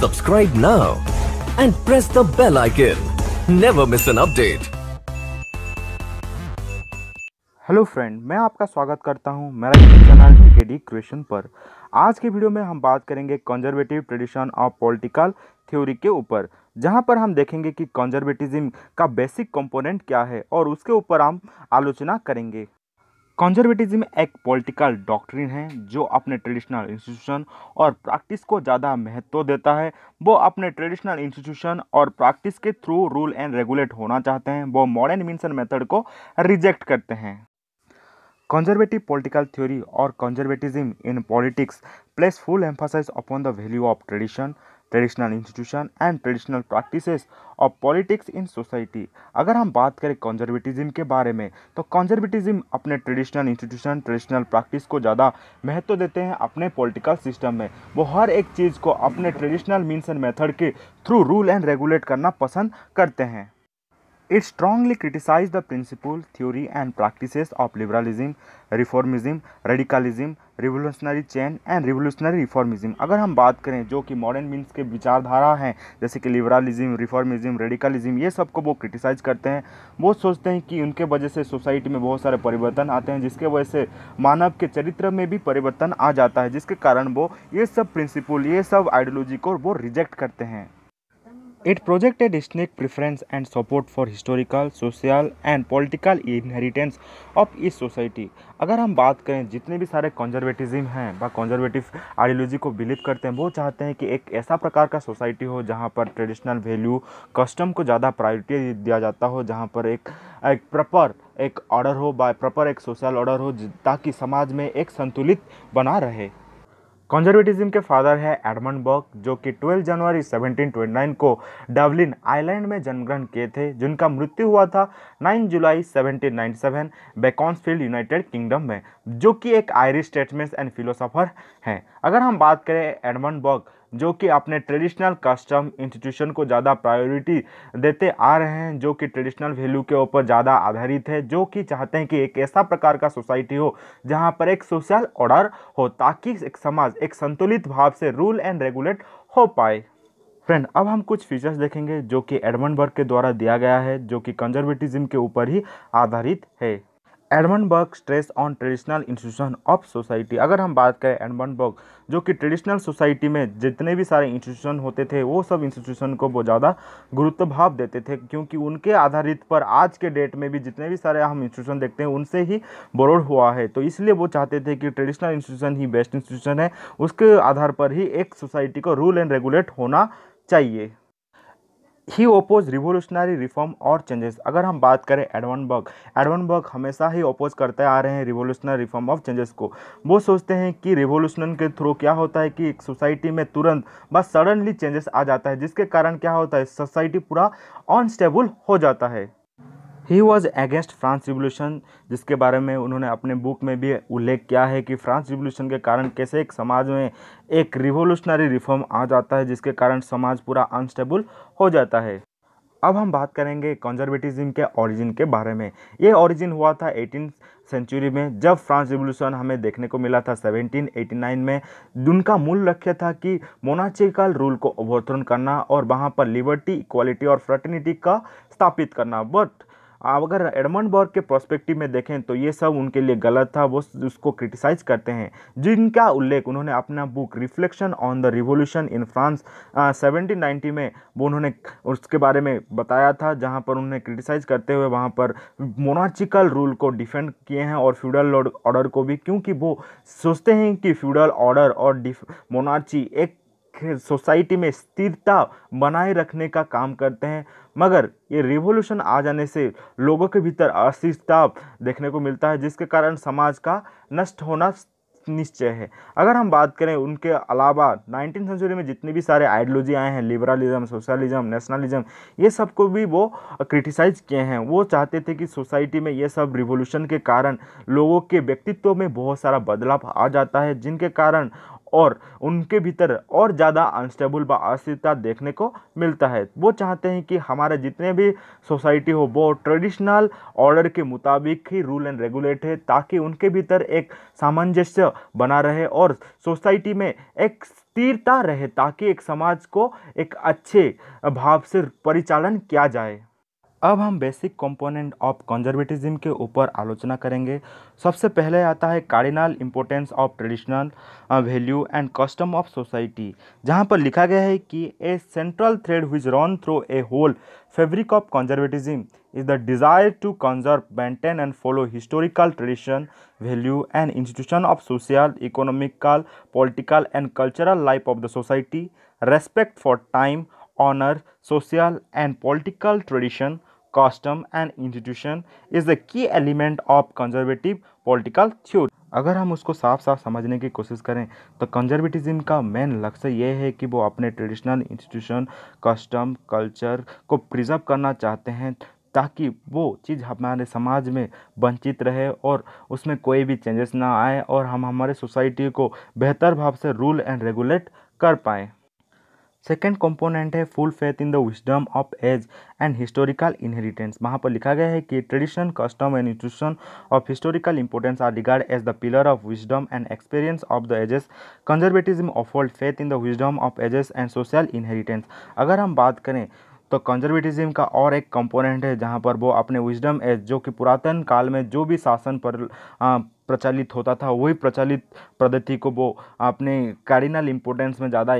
Subscribe now and press the bell icon. Never miss an update. Hello friend मैं आपका स्वागत करता हूं मेरा चैनल डी क्वेश्चन पर आज के वीडियो में हम बात करेंगे conservative tradition of political theory के ऊपर जहां पर हम देखेंगे कि कंजर्वेटिज्म का बेसिक कंपोनेंट क्या है और उसके ऊपर हम आलोचना करेंगे कंजर्वेटिज्म एक पॉलिटिकल डॉक्ट्रिन है जो अपने ट्रेडिशनल इंस्टीट्यूशन और प्रैक्टिस को ज़्यादा महत्व देता है वो अपने ट्रेडिशनल इंस्टीट्यूशन और प्रैक्टिस के थ्रू रूल एंड रेगुलेट होना चाहते हैं वो मॉडर्न मीन्स एंड मेथड को रिजेक्ट करते हैं कंजर्वेटिव पॉलिटिकल थ्योरी और conservatism in politics place full emphasize upon the value of tradition traditional institution and traditional practices of politics in society अगर हम बात करें कॉन्जर्वेटिज्म के बारे में तो कॉन्जर्वेटिज्म अपने ट्रेडिशनल इंस्टीट्यूशन ट्रेडिशनल प्रैक्टिस को ज़्यादा महत्व देते हैं अपने पॉलिटिकल सिस्टम में वो हर एक चीज़ को अपने ट्रेडिशनल मीन्स एंड मेथड के थ्रू रूल एंड रेगुलेट करना पसंद करते हैं it strongly criticize the principle theory and practices of liberalism reformism radicalism revolutionary change and revolutionary reformism अगर हम बात करें जो कि मॉडर्न मीन्स के विचारधारा हैं जैसे कि लिबरलिज्म रिफॉर्मिज्म रेडिकलिज्म ये सबको वो क्रिटिसाइज करते हैं वो सोचते हैं कि उनके वजह से सोसाइटी में बहुत सारे परिवर्तन आते हैं जिसके वजह से मानव के चरित्र में भी परिवर्तन आ जाता है जिसके कारण वो ये सब प्रिंसिपल ये सब आइडियोलॉजी को वो रिजेक्ट करते हैं It projected distinct preference and support for historical, social and political inheritance of each society. अगर हम बात करें जितने भी सारे कॉन्जर्वेटिज्म हैं व कॉन्जर्वेटिव आइडियोलॉजी को बिलीव करते हैं वो चाहते हैं कि एक ऐसा प्रकार का सोसाइटी हो जहाँ पर ट्रेडिशनल वैल्यू कस्टम को ज़्यादा प्रायोरिटी दिया जाता हो जहाँ पर एक एक प्रॉपर एक ऑर्डर हो बाय प्रॉपर एक सोशल ऑर्डर हो ताकि समाज में एक संतुलित बना रहे कॉन्जर्वेटिज्म के फादर है एडमंड बॉक जो कि 12 जनवरी 1729 को डबलिन आइलैंड में जन्मग्रहण किए थे जिनका मृत्यु हुआ था 9 जुलाई 1797 बेकॉन्सफील्ड यूनाइटेड किंगडम में जो कि एक आयरिश स्टेटमेंट एंड फिलोसोफर हैं अगर हम बात करें एडमंड बॉक जो कि अपने ट्रेडिशनल कस्टम इंस्टीट्यूशन को ज़्यादा प्रायोरिटी देते आ रहे हैं जो कि ट्रेडिशनल वैल्यू के ऊपर ज़्यादा आधारित है जो कि चाहते हैं कि एक ऐसा प्रकार का सोसाइटी हो जहाँ पर एक सोशल ऑर्डर हो ताकि एक समाज एक संतुलित भाव से रूल एंड रेगुलेट हो पाए फ्रेंड अब हम कुछ फीचर्स देखेंगे जो कि एडमंड बर्ग के द्वारा दिया गया है जो कि कंजर्वेटिज्म के ऊपर ही आधारित है Burke stress on traditional institution of society अगर हम बात करें बर्ग जो कि ट्रेडिशनल सोसाइटी में जितने भी सारे इंस्टीट्यूशन होते थे वो सब इंस्टीट्यूशन को बहुत ज़्यादा गुरुत्व भाव देते थे क्योंकि उनके आधारित पर आज के डेट में भी जितने भी सारे हम इंस्टीट्यूशन देखते हैं उनसे ही बोरोड हुआ है तो इसलिए वो चाहते थे कि ट्रेडिशनल इंस्टीट्यूशन ही बेस्ट इंस्टीट्यूशन है उसके आधार पर ही एक सोसाइटी को रूल एंड रेगुलेट होना चाहिए ही ओपोज रिवोल्यूशनरी रिफॉर्म और चेंजेस अगर हम बात करें एडवनबर्ग एडवनबर्ग हमेशा ही ओपोज करते आ रहे हैं रिवोल्यूशनरी रिफॉर्म ऑफ चेंजेस को वो सोचते हैं कि रिवोल्यूशन के थ्रू क्या होता है कि एक सोसाइटी में तुरंत बस सडनली चेंजेस आ जाता है जिसके कारण क्या होता है सोसाइटी पूरा अनस्टेबल हो जाता है he was against France revolution जिसके बारे में उन्होंने अपने बुक में भी उल्लेख किया है कि फ्रांस रिवोल्यूशन के कारण कैसे एक समाज में एक रिवोल्यूशनरी रिफॉर्म आ जाता है जिसके कारण समाज पूरा अनस्टेबल हो जाता है अब हम बात करेंगे कंजर्वेटिज्म के ओरिजिन के बारे में ये ओरिजिन हुआ था एटीन सेंचुरी में जब फ्रांस रिवोल्यूशन हमें देखने को मिला था 1789 में उनका मूल लक्ष्य था कि मोनाचिकल रूल को अवतरण करना और वहाँ पर लिबर्टी इक्वालिटी और फ्रटर्निटी का स्थापित करना बट अब अगर एडमंड बॉर्ग के प्रोस्पेक्टिव में देखें तो ये सब उनके लिए गलत था वो उसको क्रिटिसाइज करते हैं जिनका उल्लेख उन्होंने अपना book reflection on the revolution in France seventeen ninety में वो उन्होंने उसके बारे में बताया था जहाँ पर उन्होंने क्रिटिसाइज करते हुए वहाँ पर मोनार्चिकल रूल को डिफेंड किए हैं और फ्यूडल ऑर्डर को भी क्योंकि वो सोचते हैं कि फ्यूडल ऑर्डर और मोनार्ची एक सोसाइटी में स्थिरता बनाए रखने का काम करते हैं मगर ये रिवोल्यूशन आ जाने से लोगों के भीतर अस्थिरता देखने को मिलता है जिसके कारण समाज का नष्ट होना निश्चय है अगर हम बात करें उनके अलावा नाइनटीन सेंचुरी में जितने भी सारे आइडियोलॉजी आए हैं लिबरलिज्म सोशलिज्म नेशनलिज्म ये सब को भी वो क्रिटिसाइज किए हैं वो चाहते थे कि सोसाइटी में ये सब रिवोल्यूशन के कारण लोगों के व्यक्तित्व में बहुत सारा बदलाव आ जाता है जिनके कारण और उनके भीतर और ज़्यादा अनस्टेबल व अस्थिरता देखने को मिलता है वो चाहते हैं कि हमारे जितने भी सोसाइटी हो वो ट्रेडिशनल ऑर्डर के मुताबिक ही रूल एंड रेगुलेट है ताकि उनके भीतर एक सामंजस्य बना रहे और सोसाइटी में एक स्थिरता रहे ताकि एक समाज को एक अच्छे भाव से परिचालन किया जाए अब हम बेसिक कंपोनेंट ऑफ कंजर्वेटिज्म के ऊपर आलोचना करेंगे सबसे पहले आता है cardinal importance of traditional value and custom of society जहाँ पर लिखा गया है कि a central thread which run through a whole fabric of conservatism is the desire to conserve maintain and follow historical tradition value and institution of social economical political and cultural life of the society respect for time honour social and political tradition custom and institution is the key element of conservative political theory अगर हम उसको साफ साफ समझने की कोशिश करें तो कंजर्वेटिज्म का मेन लक्ष्य यह है कि वो अपने ट्रेडिशनल इंस्टीट्यूशन कस्टम कल्चर को प्रिजर्व करना चाहते हैं ताकि वो चीज़ हमारे समाज में वंचित रहे और उसमें कोई भी चेंजेस ना आए और हम हमारे सोसाइटी को बेहतर भाव से रूल एंड रेगुलेट कर पाएँ सेकेंड कंपोनेंट है full faith in the wisdom of age and historical inheritance वहाँ पर लिखा गया है कि tradition custom and institution of historical importance are regard as the pillar of wisdom and experience of the ages conservatism uphold faith in the wisdom of ages and social inheritance अगर हम बात करें तो कंजर्वेटिज्म का और एक component है जहाँ पर वो अपने विजडम एज जो कि पुरातन काल में जो भी शासन पर आ, प्रचलित होता था वही प्रचलित पद्धति को वो अपने कार्डिनल इम्पोर्टेंस में ज़्यादा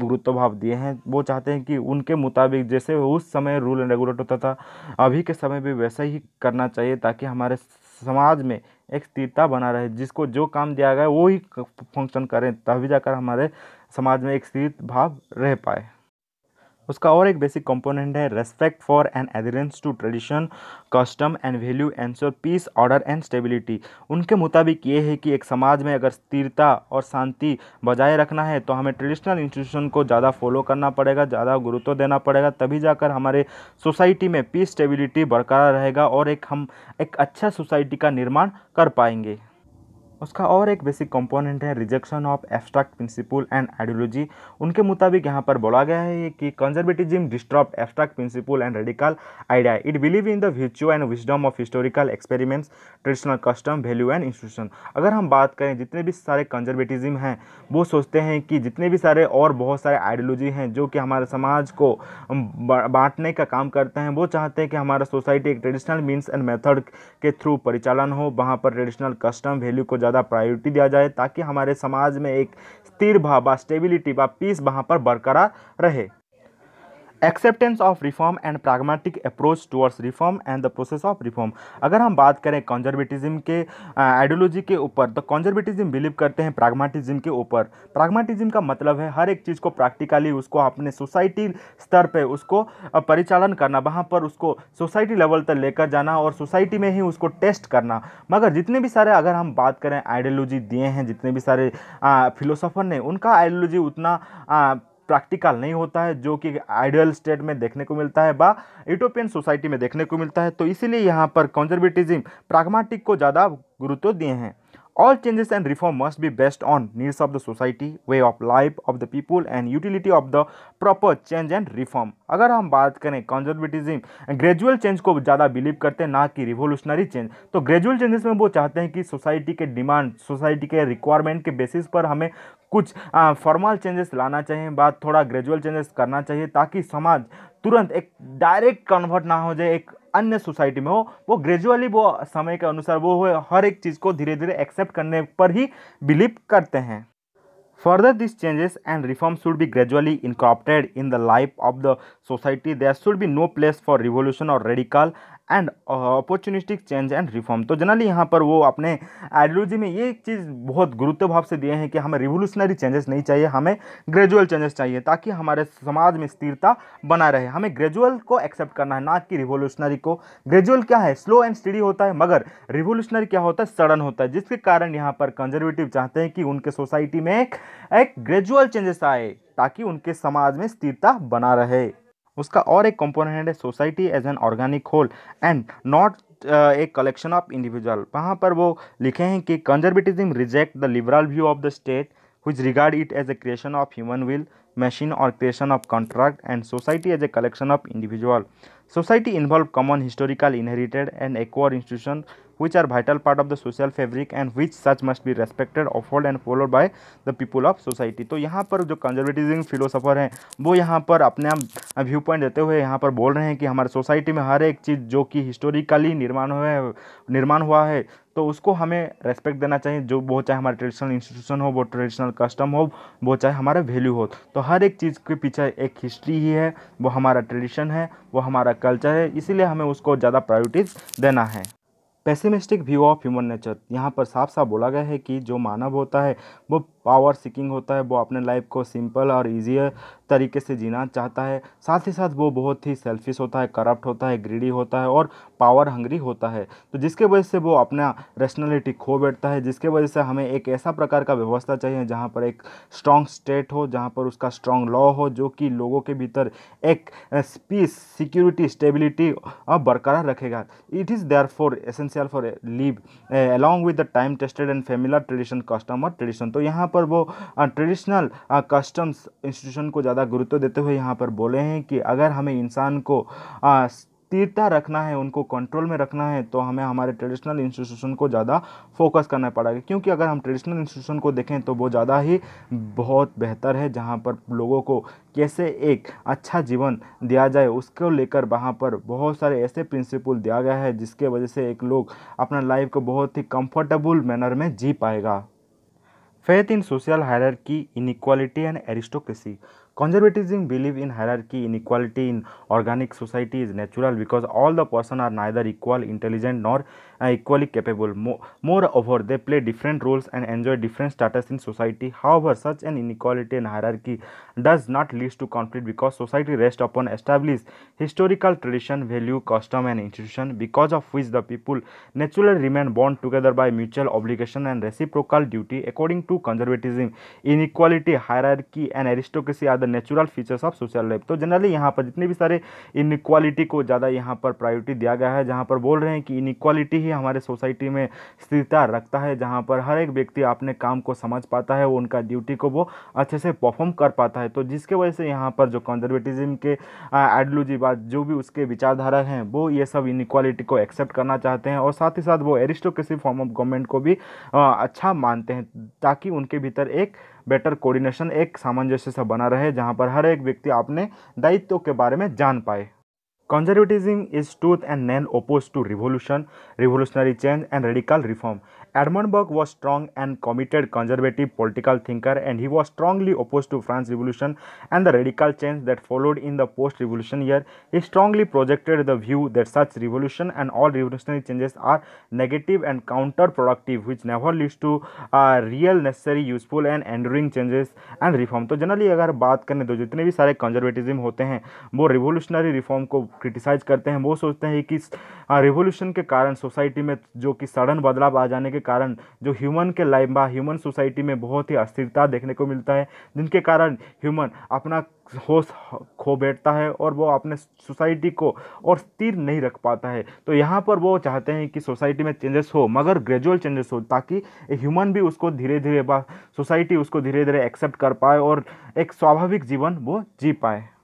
गुरुत्व भाव दिए हैं वो चाहते हैं कि उनके मुताबिक जैसे उस समय रूल एंड रेगुलेट होता था अभी के समय भी वैसा ही करना चाहिए ताकि हमारे समाज में एक स्थिरता बना रहे जिसको जो काम दिया गया वो ही फंक्शन करें तभी जाकर हमारे समाज में एक स्थिर भाव रह पाए उसका और एक बेसिक कंपोनेंट है respect for and adherence to tradition custom and value ensure peace order and stability उनके मुताबिक ये है कि एक समाज में अगर स्थिरता और शांति बजाय रखना है तो हमें ट्रेडिशनल इंस्टीट्यूशन को ज़्यादा फॉलो करना पड़ेगा ज़्यादा गुरुत्व देना पड़ेगा तभी जाकर हमारे सोसाइटी में पीस स्टेबिलिटी बरकरार रहेगा और एक हम एक अच्छा सोसाइटी का निर्माण कर पाएंगे उसका और एक बेसिक कंपोनेंट है rejection of abstract principle and ideology उनके मुताबिक यहाँ पर बोला गया है कि conservatism distrust abstract principle and radical idea it believe in the virtue and wisdom of historical experiments traditional custom value and institution अगर हम बात करें जितने भी सारे कंजर्वेटिज्म हैं वो सोचते हैं कि जितने भी सारे और बहुत सारे आइडियोलॉजी हैं जो कि हमारे समाज को बांटने का काम करते हैं वो चाहते हैं कि हमारा सोसाइटी एक ट्रेडिशनल मीन्स एंड मेथड के थ्रू परिचालन हो वहाँ पर ट्रेडिशनल कस्टम वैल्यू को ज़्यादा ज़्यादा प्रायोरिटी दिया जाए ताकि हमारे समाज में एक स्थिर भाव व स्टेबिलिटी व पीस वहाँ पर बरकरार रहे acceptance of reform and pragmatic approach towards reform and the process of reform अगर हम बात करें कॉन्जर्वेटिज्म के आइडियोलॉजी के ऊपर तो कॉन्जर्वेटिज्म बिलीव करते हैं प्रागमेटिज्म के ऊपर प्रागमेटिज्म का मतलब है हर एक चीज़ को प्रैक्टिकली उसको अपने सोसाइटी स्तर पर उसको परिचालन करना वहाँ पर उसको सोसाइटी लेवल तक लेकर जाना और सोसाइटी में ही उसको टेस्ट करना मगर जितने भी सारे अगर हम बात करें आइडियोलॉजी दिए हैं जितने भी सारे फिलोसोफर ने उनका आइडियोलॉजी उतना प्रैक्टिकल नहीं होता है जो कि आइडियल स्टेट में देखने को मिलता है बा यूटोपियन सोसाइटी में देखने को मिलता है तो इसीलिए यहाँ पर कंजर्वेटिज्म प्रागमाटिक को ज़्यादा गुरुत्व दिए हैं All changes and reform must be based on needs of the society, way of life of the people and utility of the proper change and reform. अगर हम बात करें कंजर्वेटिज्म ग्रेजुअल चेंज को ज़्यादा बिलीव करते हैं ना कि रिवोल्यूशनरी चेंज तो ग्रेजुअल चेंजेस में वो चाहते हैं कि सोसाइटी के डिमांड सोसाइटी के रिक्वायरमेंट के बेसिस पर हमें कुछ फॉर्मल चेंजेस लाना चाहिए बाद थोड़ा ग्रेजुअल चेंजेस करना चाहिए ताकि समाज तुरंत एक डायरेक्ट कन्वर्ट ना हो जाए एक अन्य सोसाइटी में हो वो ग्रेजुअली वो समय के अनुसार वो हर एक चीज़ को धीरे धीरे एक्सेप्ट करने पर ही बिलीव करते हैं further this changes and reform should be gradually incorporated in the life of the society there should be no place for revolution और radical and opportunistic change and reform तो जनरली यहाँ पर वो अपने आइडियोलॉजी में ये एक चीज़ बहुत गुरुत्व भाव से दिए हैं कि हमें रिवोल्यूशनरी चेंजेस नहीं चाहिए हमें ग्रेजुअल चेंजेस चाहिए ताकि हमारे समाज में स्थिरता बना रहे हमें ग्रेजुअल को एक्सेप्ट करना है ना कि रिवोल्यूशनरी को ग्रेजुअल क्या है स्लो एंड स्टडी होता है मगर रिवोल्यूशनरी क्या होता है सडन होता है जिसके कारण यहाँ पर कंजर्वेटिव चाहते हैं कि उनके सोसाइटी में एक, एक ग्रेजुअल चेंजेस आए ताकि उनके समाज में स्थिरता बना रहे उसका और एक कंपोनेंट है society as an organic whole and not एक कलेक्शन ऑफ इंडिविजुअल वहाँ पर वो लिखे हैं कि conservatism reject the liberal view of the state whose regard it as a creation of human will machine और creation of contract and society as a collection of individual society involve common historical inherited and acquire institution which are vital part of the social fabric and which such must be respected upheld and followed by the people of society तो यहाँ पर जो conservatism philosopher हैं वो यहाँ पर अपने आप व्यू पॉइंट देते हुए यहाँ पर बोल रहे हैं कि हमारे सोसाइटी में हर एक चीज़ जो कि हिस्टोरिकली निर्माण हुआ है निर्माण हुआ है तो उसको हमें रेस्पेक्ट देना चाहिए जो वो चाहे हमारे ट्रेडिशनल इंस्टीट्यूशन हो वो ट्रेडिशनल कस्टम हो वो चाहे हमारा वैल्यू हो तो हर एक चीज़ के पीछे एक हिस्ट्री ही है वो हमारा ट्रेडिशन है वो हमारा कल्चर है इसीलिए हमें उसको ज़्यादा प्रायोरिटीज़ देना है pessimistic view of human nature यहाँ पर साफ साफ बोला गया है कि जो मानव होता है वो पावर सिकिंग होता है वो अपने लाइफ को सिंपल और ईजियर तरीके से जीना चाहता है साथ ही साथ वो बहुत ही सेल्फिश होता है करप्ट होता है ग्रीडी होता है और पावर हंग्री होता है तो जिसके वजह से वो अपना रेशनलिटी खो बैठता है जिसके वजह से हमें एक ऐसा प्रकार का व्यवस्था चाहिए जहाँ पर एक स्ट्रॉन्ग स्टेट हो जहाँ पर उसका स्ट्रॉन्ग लॉ हो जो कि लोगों के भीतर एक पीस सिक्योरिटी स्टेबिलिटी बरकरार रखेगा it is therefore essential for live along with the time tested and familiar tradition custom और ट्रेडिशन तो यहाँ पर वो ट्रेडिशनल कस्टम्स इंस्टीट्यूशन को ज़्यादा ज़्यादा गुरुत्व देते हुए यहाँ पर बोले हैं कि अगर हमें इंसान को आ, स्थिरता रखना है उनको कंट्रोल में रखना है तो हमें हमारे ट्रेडिशनल इंस्टीट्यूशन को ज़्यादा फोकस करना पड़ेगा क्योंकि अगर हम ट्रेडिशनल इंस्टीट्यूशन को देखें तो वो ज़्यादा ही बहुत बेहतर है जहाँ पर लोगों को कैसे एक अच्छा जीवन दिया जाए उसको लेकर वहाँ पर बहुत सारे ऐसे प्रिंसिपल दिया गया है जिसके वजह से एक लोग अपना लाइफ को बहुत ही कम्फर्टेबल मैनर में जी पाएगा faith in social hierarchy inequality and aristocracy Conservatism believe in hierarchy, inequality in organic society is natural because all the person are neither equal, intelligent nor uh, equally capable. Mo moreover, they play different roles and enjoy different status in society. However, such an inequality and hierarchy does not lead to conflict because society rests upon established historical tradition, value, custom and institution because of which the people naturally remain bound together by mutual obligation and reciprocal duty. According to conservatism, inequality, hierarchy and aristocracy are the natural features of social life तो generally यहाँ पर जितने भी सारे inequality को ज़्यादा यहाँ पर प्रायोरिटी दिया गया है जहाँ पर बोल रहे हैं कि इनक्वालिटी ही हमारे सोसाइटी में स्थिरता रखता है जहाँ पर हर एक व्यक्ति अपने काम को समझ पाता है वो उनका ड्यूटी को वो अच्छे से परफॉर्म कर पाता है तो जिसके वजह से यहाँ पर जो कंजर्वेटिज़म के आइडियोलॉजी बात जो भी उसके विचारधारा हैं वो ये सब इनक्वालिटी को एक्सेप्ट करना चाहते हैं और साथ ही साथ वो एरिस्टोक्रेसी फॉर्म ऑफ गवर्नमेंट को भी अच्छा मानते हैं ताकि उनके भीतर एक बेटर कोऑर्डिनेशन एक सामंजस्य से बना रहे जहाँ पर हर एक व्यक्ति अपने दायित्व के बारे में जान पाए conservatism is tooth and nail oppose to revolution revolutionary change and radical reform Edmund Burke was strong and committed conservative political thinker and he was strongly opposed to France Revolution and the radical change that followed in the post-revolution year. He strongly projected the view that such revolution and all revolutionary changes are negative and counterproductive which never leads to uh, real necessary useful and enduring changes and reform. तो generally, अगर बात करें तो जितने भी सारे conservatism होते हैं वो रिवोल्यूशनरी रिफॉर्म को क्रिटिसाइज करते हैं वो सोचते हैं कि रिवोल्यूशन के कारण सोसाइटी में जो कि सडन बदलाव आ जाने के कारण जो ह्यूमन के लंबा ह्यूमन सोसाइटी में बहुत ही अस्थिरता देखने को मिलता है जिनके कारण ह्यूमन अपना होश खो बैठता है और वो अपने सोसाइटी को और स्थिर नहीं रख पाता है तो यहाँ पर वो चाहते हैं कि सोसाइटी में चेंजेस हो मगर ग्रेजुअल चेंजेस हो ताकि ह्यूमन भी उसको धीरे धीरे सोसाइटी उसको धीरे धीरे एक्सेप्ट कर पाए और एक स्वाभाविक जीवन वो जी पाए